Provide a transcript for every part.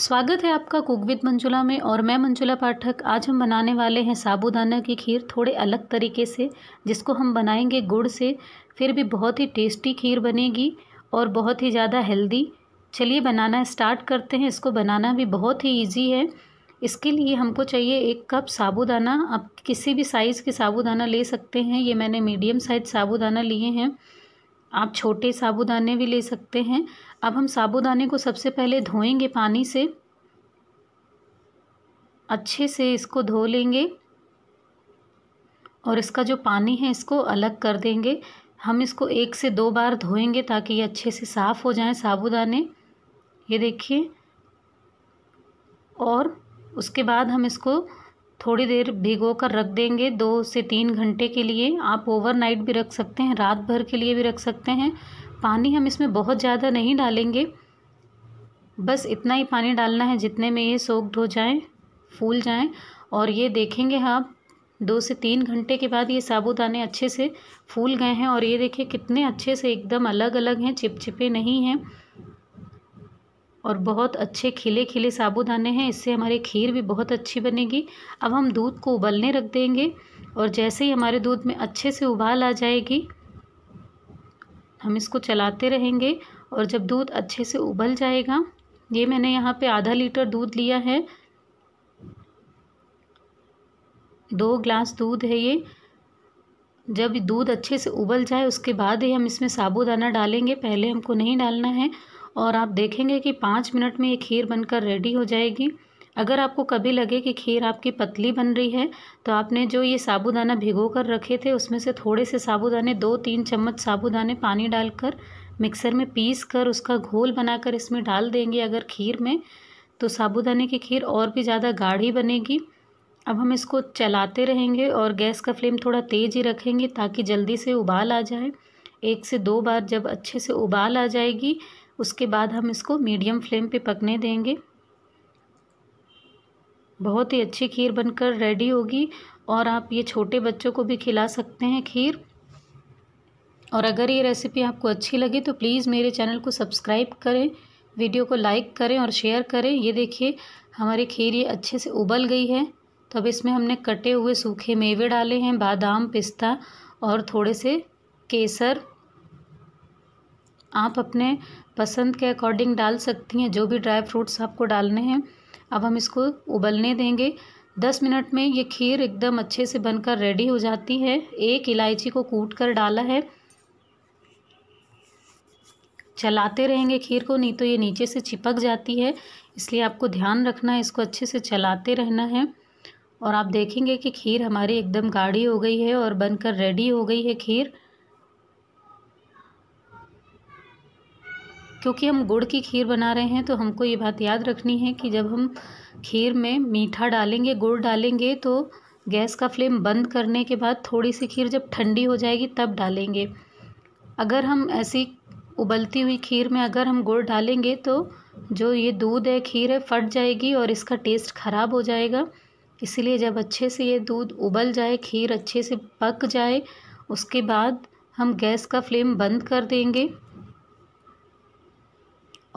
स्वागत है आपका कुकविद मंजुला में और मैं मंजुला पाठक आज हम बनाने वाले हैं साबूदाना की खीर थोड़े अलग तरीके से जिसको हम बनाएंगे गुड़ से फिर भी बहुत ही टेस्टी खीर बनेगी और बहुत ही ज़्यादा हेल्दी चलिए बनाना स्टार्ट करते हैं इसको बनाना भी बहुत ही ईजी है इसके लिए हमको चाहिए एक कप साबूदाना आप किसी भी साइज़ के साबूदाना ले सकते हैं ये मैंने मीडियम साइज साबूदाना लिए हैं आप छोटे साबुदाने भी ले सकते हैं अब हम साबुदाने को सबसे पहले धोएंगे पानी से अच्छे से इसको धो लेंगे और इसका जो पानी है इसको अलग कर देंगे हम इसको एक से दो बार धोएंगे ताकि ये अच्छे से साफ़ हो जाए साबुदाने ये देखिए और उसके बाद हम इसको थोड़ी देर भिगो कर रख देंगे दो से तीन घंटे के लिए आप ओवरनाइट भी रख सकते हैं रात भर के लिए भी रख सकते हैं पानी हम इसमें बहुत ज़्यादा नहीं डालेंगे बस इतना ही पानी डालना है जितने में ये सोक्ड हो जाए फूल जाएँ और ये देखेंगे आप हाँ, दो से तीन घंटे के बाद ये साबुदाने अच्छे से फूल गए हैं और ये देखिए कितने अच्छे से एकदम अलग अलग हैं चिपचिपे नहीं हैं और बहुत अच्छे खिले खिले साबूदाने हैं इससे हमारी खीर भी बहुत अच्छी बनेगी अब हम दूध को उबलने रख देंगे और जैसे ही हमारे दूध में अच्छे से उबाल आ जाएगी हम इसको चलाते रहेंगे और जब दूध अच्छे से उबल जाएगा ये मैंने यहाँ पे आधा लीटर दूध लिया है दो ग्लास दूध है ये जब दूध अच्छे से उबल जाए उसके बाद ही हम इसमें साबूदाना डालेंगे पहले हमको नहीं डालना है और आप देखेंगे कि पाँच मिनट में ये खीर बनकर रेडी हो जाएगी अगर आपको कभी लगे कि खीर आपकी पतली बन रही है तो आपने जो ये साबूदाना भिगो कर रखे थे उसमें से थोड़े से साबूदाने दो तीन चम्मच साबूदाने पानी डालकर मिक्सर में पीस कर उसका घोल बनाकर इसमें डाल देंगे अगर खीर में तो साबूदाने की खीर और भी ज़्यादा गाढ़ी बनेगी अब हम इसको चलाते रहेंगे और गैस का फ्लेम थोड़ा तेज़ ही रखेंगे ताकि जल्दी से उबाल आ जाए एक से दो बार जब अच्छे से उबाल आ जाएगी उसके बाद हम इसको मीडियम फ्लेम पे पकने देंगे बहुत ही अच्छी खीर बनकर रेडी होगी और आप ये छोटे बच्चों को भी खिला सकते हैं खीर और अगर ये रेसिपी आपको अच्छी लगी तो प्लीज़ मेरे चैनल को सब्सक्राइब करें वीडियो को लाइक करें और शेयर करें ये देखिए हमारी खीर ये अच्छे से उबल गई है तो अब इसमें हमने कटे हुए सूखे मेवे डाले हैं बादाम पिस्ता और थोड़े से केसर आप अपने पसंद के अकॉर्डिंग डाल सकती हैं जो भी ड्राई फ्रूट्स आपको डालने हैं अब हम इसको उबलने देंगे दस मिनट में ये खीर एकदम अच्छे से बनकर रेडी हो जाती है एक इलायची को कूट कर डाला है चलाते रहेंगे खीर को नहीं तो ये नीचे से चिपक जाती है इसलिए आपको ध्यान रखना है इसको अच्छे से चलाते रहना है और आप देखेंगे कि खीर हमारी एकदम गाढ़ी हो गई है और बनकर रेडी हो गई है खीर क्योंकि हम गुड़ की खीर बना रहे हैं तो हमको ये बात याद रखनी है कि जब हम खीर में मीठा डालेंगे गुड़ डालेंगे तो गैस का फ्लेम बंद करने के बाद थोड़ी सी खीर जब ठंडी हो जाएगी तब डालेंगे अगर हम ऐसी उबलती हुई खीर में अगर हम गुड़ डालेंगे तो जो ये दूध है खीर है फट जाएगी और इसका टेस्ट ख़राब हो जाएगा इसलिए जब अच्छे से ये दूध उबल जाए खीर अच्छे से पक जाए उसके बाद हम गैस का फ्लेम बंद कर देंगे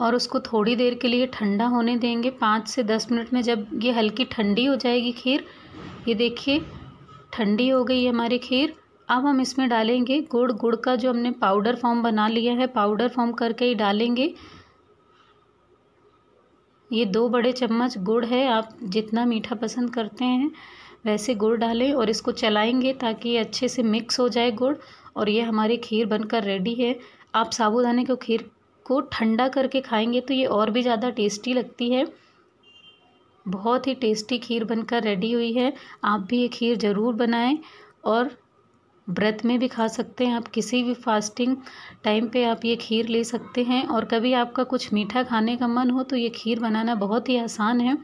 और उसको थोड़ी देर के लिए ठंडा होने देंगे पाँच से दस मिनट में जब ये हल्की ठंडी हो जाएगी खीर ये देखिए ठंडी हो गई है हमारी खीर अब हम इसमें डालेंगे गुड़ गुड़ का जो हमने पाउडर फॉर्म बना लिया है पाउडर फॉर्म करके ही डालेंगे ये दो बड़े चम्मच गुड़ है आप जितना मीठा पसंद करते हैं वैसे गुड़ डालें और इसको चलाएंगे ताकि ये अच्छे से मिक्स हो जाए गुड़ और ये हमारी खीर बनकर रेडी है आप साबुदाने को खीर को ठंडा करके खाएंगे तो ये और भी ज़्यादा टेस्टी लगती है बहुत ही टेस्टी खीर बनकर रेडी हुई है आप भी ये खीर ज़रूर बनाएं और व्रत में भी खा सकते हैं आप किसी भी फास्टिंग टाइम पे आप ये खीर ले सकते हैं और कभी आपका कुछ मीठा खाने का मन हो तो ये खीर बनाना बहुत ही आसान है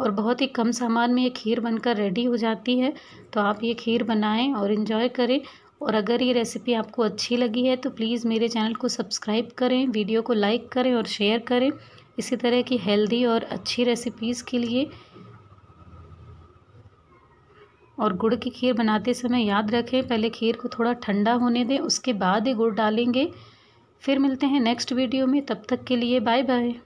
और बहुत ही कम सामान में ये खीर बनकर रेडी हो जाती है तो आप ये खीर बनाएं और इन्जॉय करें और अगर ये रेसिपी आपको अच्छी लगी है तो प्लीज़ मेरे चैनल को सब्सक्राइब करें वीडियो को लाइक करें और शेयर करें इसी तरह की हेल्दी और अच्छी रेसिपीज़ के लिए और गुड़ की खीर बनाते समय याद रखें पहले खीर को थोड़ा ठंडा होने दें उसके बाद ही गुड़ डालेंगे फिर मिलते हैं नेक्स्ट वीडियो में तब तक के लिए बाय बाय